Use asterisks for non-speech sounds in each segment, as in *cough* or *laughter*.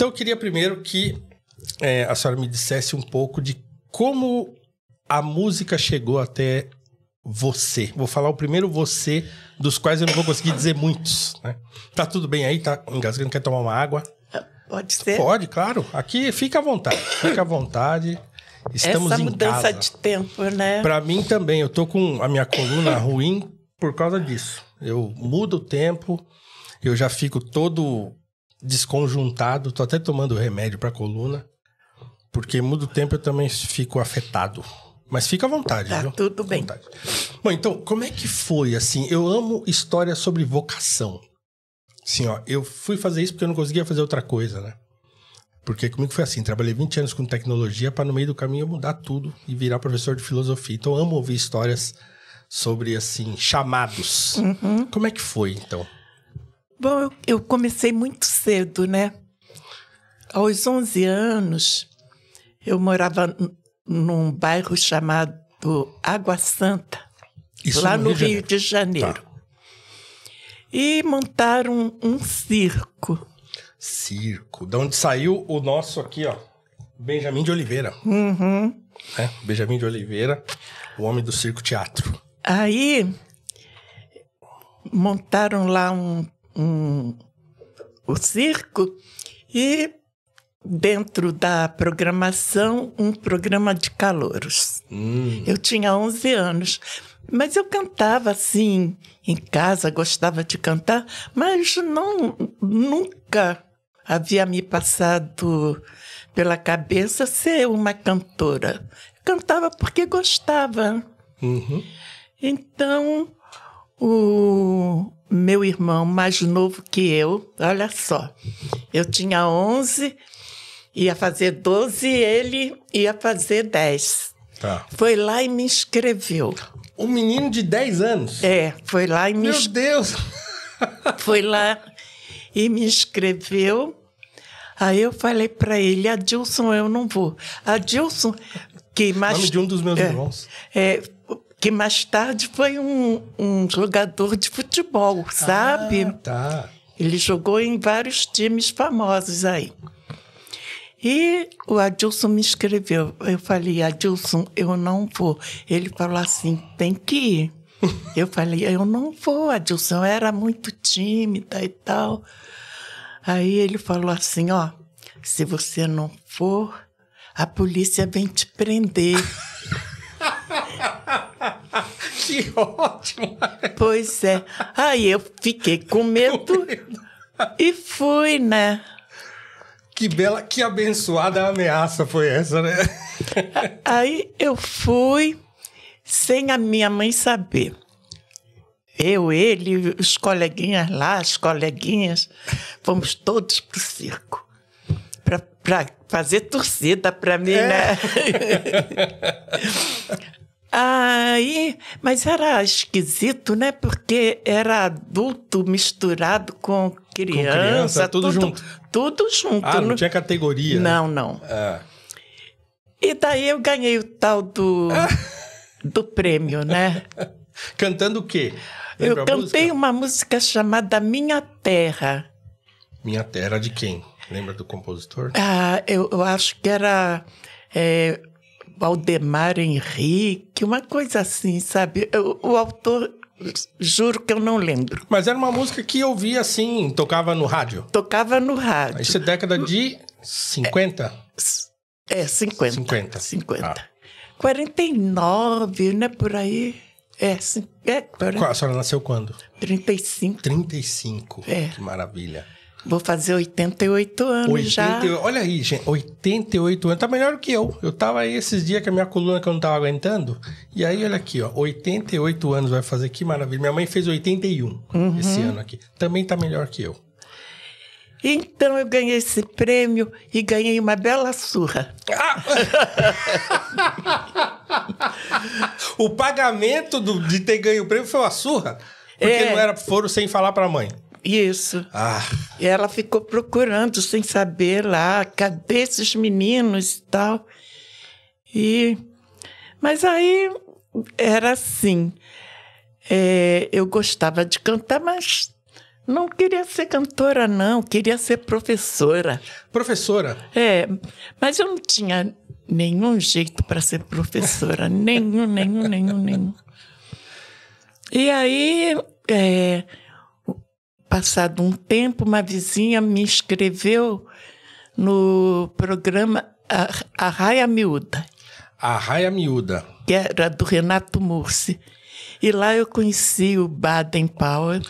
Então eu queria primeiro que é, a senhora me dissesse um pouco de como a música chegou até você. Vou falar o primeiro você, dos quais eu não vou conseguir dizer muitos. Né? Tá tudo bem aí? Tá engasgando? Quer tomar uma água? Pode ser? Pode, claro. Aqui fica à vontade. Fica à vontade. Estamos Essa mudança em casa. de tempo, né? Para mim também. Eu tô com a minha coluna ruim por causa disso. Eu mudo o tempo, eu já fico todo desconjuntado, tô até tomando remédio para coluna, porque muito tempo eu também fico afetado. Mas fica à vontade, tá, viu? Tudo bem. Bom, então, como é que foi assim? Eu amo história sobre vocação. Assim, ó, eu fui fazer isso porque eu não conseguia fazer outra coisa, né? Porque comigo foi assim, trabalhei 20 anos com tecnologia para no meio do caminho eu mudar tudo e virar professor de filosofia. Então, amo ouvir histórias sobre assim chamados. Uhum. Como é que foi, então? Bom, eu, eu comecei muito cedo, né? Aos 11 anos, eu morava num bairro chamado Água Santa, Isso lá no Rio, Rio de Janeiro. Tá. E montaram um, um circo. Circo. De onde saiu o nosso aqui, ó. Benjamin de Oliveira. Uhum. É, Benjamin de Oliveira, o homem do circo teatro. Aí montaram lá um um, o circo e dentro da programação um programa de calouros. Hum. Eu tinha 11 anos, mas eu cantava assim em casa, gostava de cantar, mas não nunca havia me passado pela cabeça ser uma cantora. Cantava porque gostava. Uhum. Então, o, meu irmão mais novo que eu, olha só, eu tinha 11, ia fazer 12, e ele ia fazer 10. Tá. Foi lá e me inscreveu. Um menino de 10 anos? É, foi lá e me. Meu Deus! *laughs* *laughs* foi lá e me inscreveu. Aí eu falei para ele, Adilson, eu não vou. Adilson, que mais. Nome de um dos meus é, irmãos. É, que mais tarde foi um, um jogador de futebol, ah, sabe? Ah, tá. Ele jogou em vários times famosos aí. E o Adilson me escreveu. Eu falei, Adilson, eu não vou. Ele falou assim: tem que ir. *laughs* eu falei, eu não vou, Adilson. Eu era muito tímida e tal. Aí ele falou assim: ó, se você não for, a polícia vem te prender. *laughs* *laughs* que ótimo! Pois é. Aí eu fiquei *laughs* com medo e fui, né? Que bela, que abençoada ameaça foi essa, né? Aí eu fui sem a minha mãe saber. Eu, ele, os coleguinhas lá, as coleguinhas, fomos todos pro circo para fazer torcida para mim, é. né? *laughs* Aí, mas era esquisito, né? Porque era adulto misturado com criança, com criança tudo, tudo, junto. Tudo junto. Ah, não, né? tinha categoria. Não, não. Ah. E daí eu ganhei o tal do, *laughs* do prêmio, né? Cantando o quê? Lembra eu cantei música? uma música chamada Minha Terra. Minha Terra de quem? Lembra do compositor? Ah, eu, eu acho que era é, Valdemar Henrique, uma coisa assim, sabe? O, o autor Juro que eu não lembro. Mas era uma música que eu via assim, tocava no rádio. Tocava no rádio. Isso é década de 50? É, é 50. 50. 50. Ah. 49, né? Por aí. É, é 40. A senhora nasceu quando? 35. 35. É. Que maravilha. Vou fazer 88 anos já. Olha aí, gente, 88 anos. Tá melhor do que eu. Eu tava aí esses dias com a minha coluna que eu não tava aguentando. E aí, olha aqui, ó. 88 anos vai fazer, que maravilha. Minha mãe fez 81 uhum. esse ano aqui. Também tá melhor que eu. Então eu ganhei esse prêmio e ganhei uma bela surra. Ah! *laughs* o pagamento do, de ter ganho o prêmio foi uma surra? Porque é. não era foro sem falar para a mãe. Isso. Ah. E ela ficou procurando sem saber lá, cadê esses meninos e tal. E mas aí era assim. É, eu gostava de cantar, mas não queria ser cantora, não. Queria ser professora. Professora? É, mas eu não tinha nenhum jeito para ser professora. nenhum, nenhum, nenhum, nenhum. E aí é, passado um tempo, uma vizinha me escreveu no programa a Raia Miúda. Raia Miúda. Que era do Renato Mursi. E lá eu conheci o Baden Powell.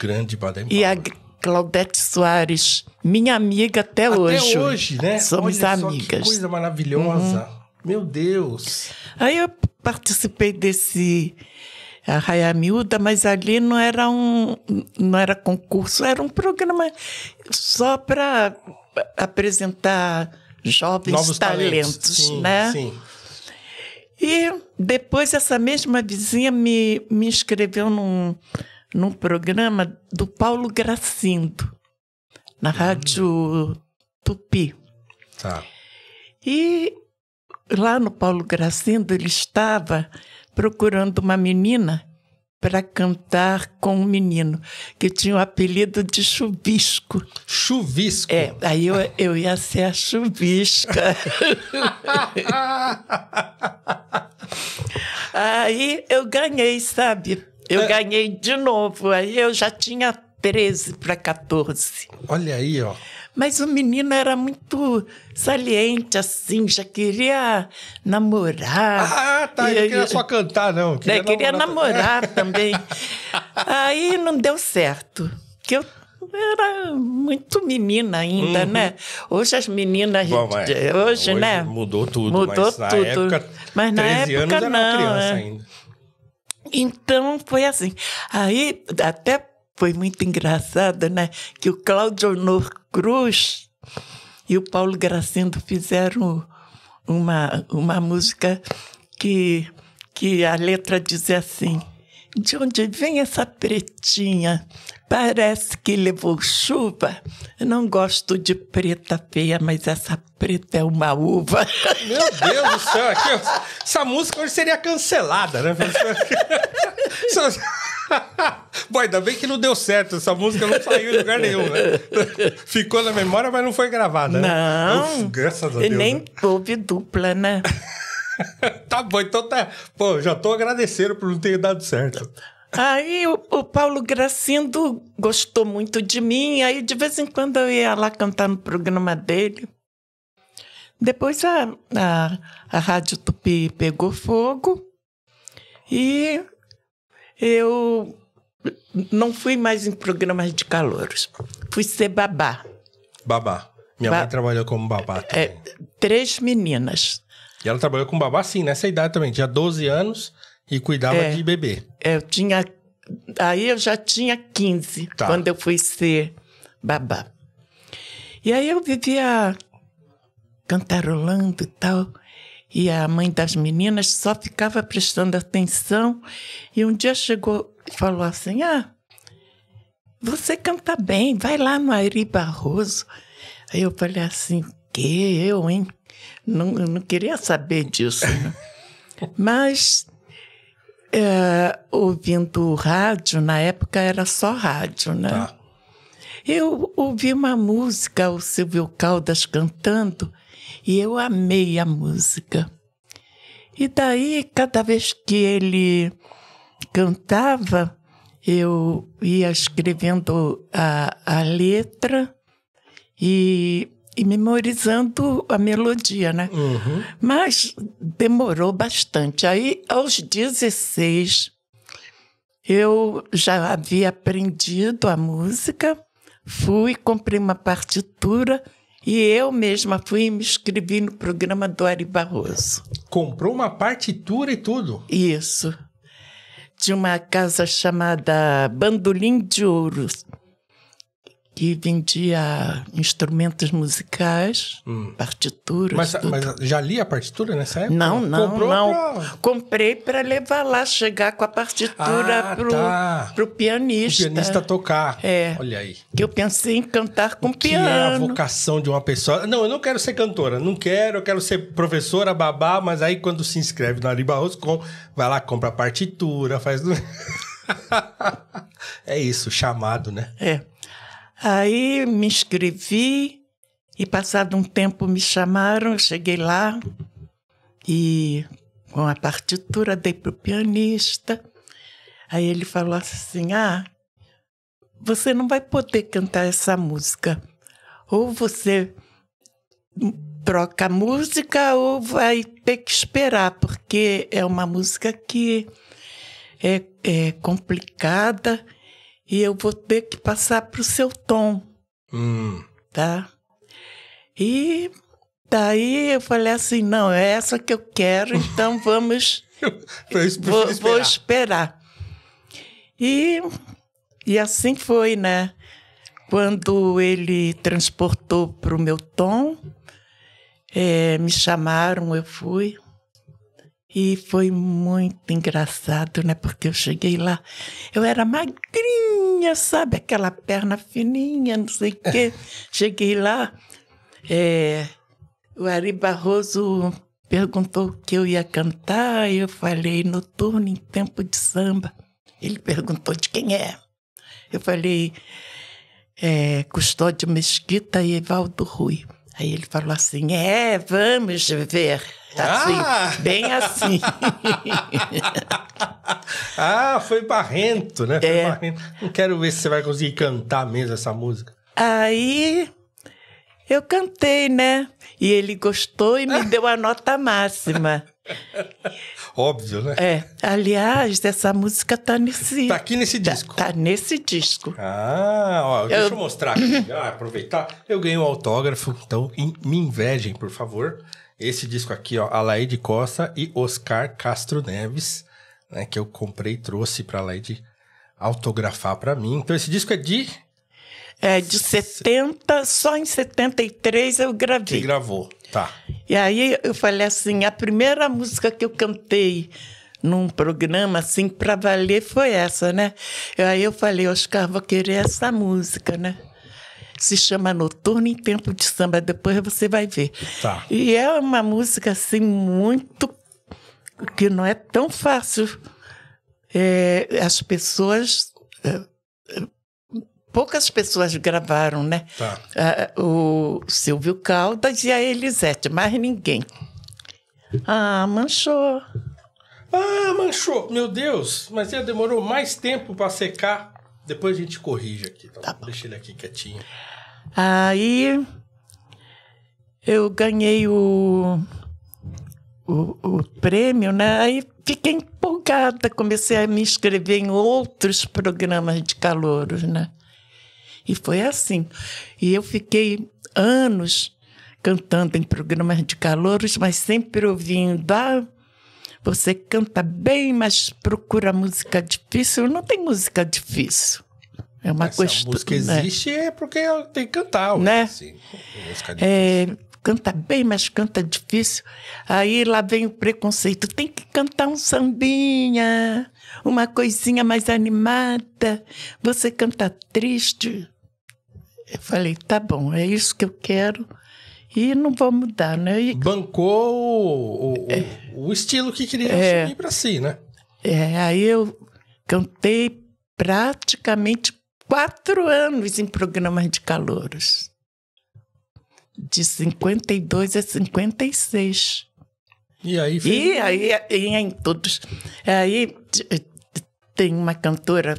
Grande Baden Powell. E a Claudete Soares, minha amiga até, até hoje. Até hoje, né? Somos Olha amigas. que coisa maravilhosa. Uhum. Meu Deus. Aí eu participei desse a Raia Miúda, mas ali não era um não era concurso, era um programa só para apresentar jovens Novos talentos, talentos sim, né? Sim. E depois essa mesma vizinha me, me inscreveu num, num programa do Paulo Gracindo, na hum. Rádio Tupi. Tá. E lá no Paulo Gracindo ele estava procurando uma menina para cantar com um menino que tinha o apelido de Chuvisco. Chuvisco? É, aí eu, eu ia ser a Chuvisca. *laughs* aí eu ganhei, sabe? Eu é. ganhei de novo. Aí eu já tinha 13 para 14. Olha aí, ó. Mas o menino era muito saliente, assim, já queria namorar. Ah, tá, ele queria só cantar, não. Queria, né, queria namorar, *laughs* também. Aí não deu certo, que eu era muito menina ainda, uhum. né? Hoje as meninas. Bom, hoje, hoje, né? Mudou tudo. Mudou mas na tudo. Época, mas na época não. Era criança é. ainda. Então foi assim. Aí até foi muito engraçada, né? Que o Cláudio Honor Cruz e o Paulo Gracindo fizeram uma, uma música que, que a letra dizia assim: De onde vem essa pretinha? Parece que levou chuva. não gosto de preta feia, mas essa preta é uma uva. *laughs* Meu Deus do céu, aqui, essa música hoje seria cancelada, né? *laughs* Bom, ainda bem que não deu certo. Essa música não saiu em lugar nenhum, né? *laughs* Ficou na memória, mas não foi gravada. Né? Não. Uf, graças a Deus. E nem houve né? dupla, né? *laughs* tá bom, então tá. Pô, já tô agradecendo por não ter dado certo. Aí o, o, Paulo Gracindo gostou muito de mim, aí de vez em quando eu ia lá cantar no programa dele. Depois a, a, a Rádio Tupi pegou fogo e eu não fui mais em programas de calouros. Fui ser babá. Babá. Minha ba mãe trabalhou como babá é, também. É, três meninas. E ela trabalhou com babá, sim, nessa idade também. Tinha 12 anos e cuidava é, de bebê. Eu tinha. Aí eu já tinha 15 tá. quando eu fui ser babá. E aí eu vivia cantarolando e tal. E a mãe das meninas só ficava prestando atenção. E um dia chegou e falou assim: Ah, você canta bem, vai lá no Ari Barroso. Aí eu falei assim: Que eu, hein? Não, não queria saber disso. Né? *laughs* Mas, é, ouvindo rádio, na época era só rádio, né? Tá. Eu ouvi uma música, o Silvio Caldas cantando, e eu amei a música. E daí, cada vez que ele cantava, eu ia escrevendo a, a letra e, e memorizando a melodia, né? Uhum. Mas demorou bastante. Aí, aos 16, eu já havia aprendido a música, fui, comprei uma partitura e eu mesma fui e me inscrevi no programa do Ari Barroso. Comprou uma partitura e tudo? Isso. De uma casa chamada Bandolim de Ouros que vendia instrumentos musicais, hum. partituras. Mas, mas, já li a partitura nessa época? Não, não, Comprou não. Pra... Comprei para levar lá, chegar com a partitura ah, o tá. pro pianista. O pianista tocar. É. Olha aí. Que eu pensei em cantar com o que É a vocação de uma pessoa. Não, eu não quero ser cantora, não quero, eu quero ser professora, babá, mas aí quando se inscreve no Ari Barroso, vai lá, compra a partitura, faz. *laughs* é isso, chamado, né? É. Aí me inscrevi e passado um tempo me chamaram, eu cheguei lá e com a partitura dei para o pianista. Aí ele falou assim: Ah, você não vai poder cantar essa música. Ou você troca a música ou vai ter que esperar, porque é uma música que é, é complicada e eu vou ter que passar para o seu tom. Hum. Tá? E daí eu falei assim: não, é essa que eu quero, então *laughs* vamos. vou, esperar. vou esperar. E, e assim foi, né? Quando ele transportou para o meu tom, é, me chamaram, eu fui. E foi muito engraçado, né? Porque eu cheguei lá, eu era magrinha fininha, sabe? Aquela perna fininha, não sei o quê. *laughs* Cheguei lá, é, o Ari Barroso perguntou o que eu ia cantar, e eu falei noturno em tempo de samba. Ele perguntou de quem é. Eu falei é, Custódio Mesquita e Evaldo Rui. Aí ele falou assim: é, vamos ver. Tá ah! Assim, ah! bem assim. *laughs* ah, foi barrento, né? Foi é. barrento. Não quero ver se você vai conseguir cantar mesmo essa música. Aí eu cantei, né? E ele gostou e me *laughs* deu a nota máxima. Óbvio, né? É. Aliás, essa música tá nesse. Tá aqui nesse tá, disco. Tá, tá nesse disco. Ah, ó, deixa eu, eu mostrar aqui. Ah, aproveitar. Eu ganhei um autógrafo, então in, me invejem, por favor. Esse disco aqui, ó, Alaide Costa e Oscar Castro Neves, né? Que eu comprei e trouxe pra Alaide autografar para mim. Então esse disco é de. É, de 70, só em 73 eu gravei. Que gravou. Tá. E aí eu falei assim, a primeira música que eu cantei num programa assim para valer foi essa, né? E aí eu falei, Oscar, vou querer essa música, né? Se chama Noturno em Tempo de Samba, depois você vai ver. Tá. E é uma música assim muito que não é tão fácil é, as pessoas é, poucas pessoas gravaram, né? Tá. Ah, o Silvio Caldas e a Elisete, mais ninguém. Ah, manchou. Ah, manchou. Meu Deus, mas ele demorou mais tempo para secar. Depois a gente corrige aqui. Tá? Tá Deixa ele aqui quietinho. Aí eu ganhei o, o, o prêmio, né? Aí fiquei empolgada, comecei a me inscrever em outros programas de calouros, né? E foi assim. E eu fiquei anos cantando em programas de calouros, mas sempre ouvindo. Ah, você canta bem, mas procura música difícil. Não tem música difícil. É uma coisa. questão. A música né? existe é porque tem que cantar, né? Assim, é, canta bem, mas canta difícil. Aí lá vem o preconceito. Tem que cantar um sambinha, uma coisinha mais animada. Você canta triste. Eu falei, tá bom, é isso que eu quero e não vou mudar, né? E... Bancou o, o, é, o, estilo que queria é, para si, né? É, aí eu cantei praticamente quatro anos em programas de calouros. De 52 a 56. E aí, fez... e aí em, em todos. Aí tem uma cantora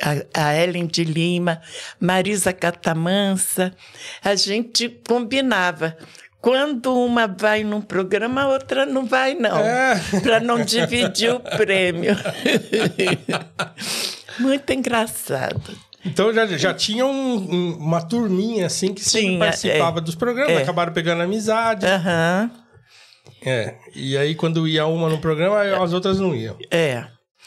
a, a Ellen de Lima, Marisa Catamansa, a gente combinava quando uma vai num programa, a outra não vai, não. É. *laughs* Para não dividir o prêmio. *laughs* Muito engraçado. Então já, já tinha um, um, uma turminha assim que sempre é. participava é, dos programas, é. acabaram pegando amizade. Uhum. É. E aí, quando ia uma no programa, é. as outras não iam. É.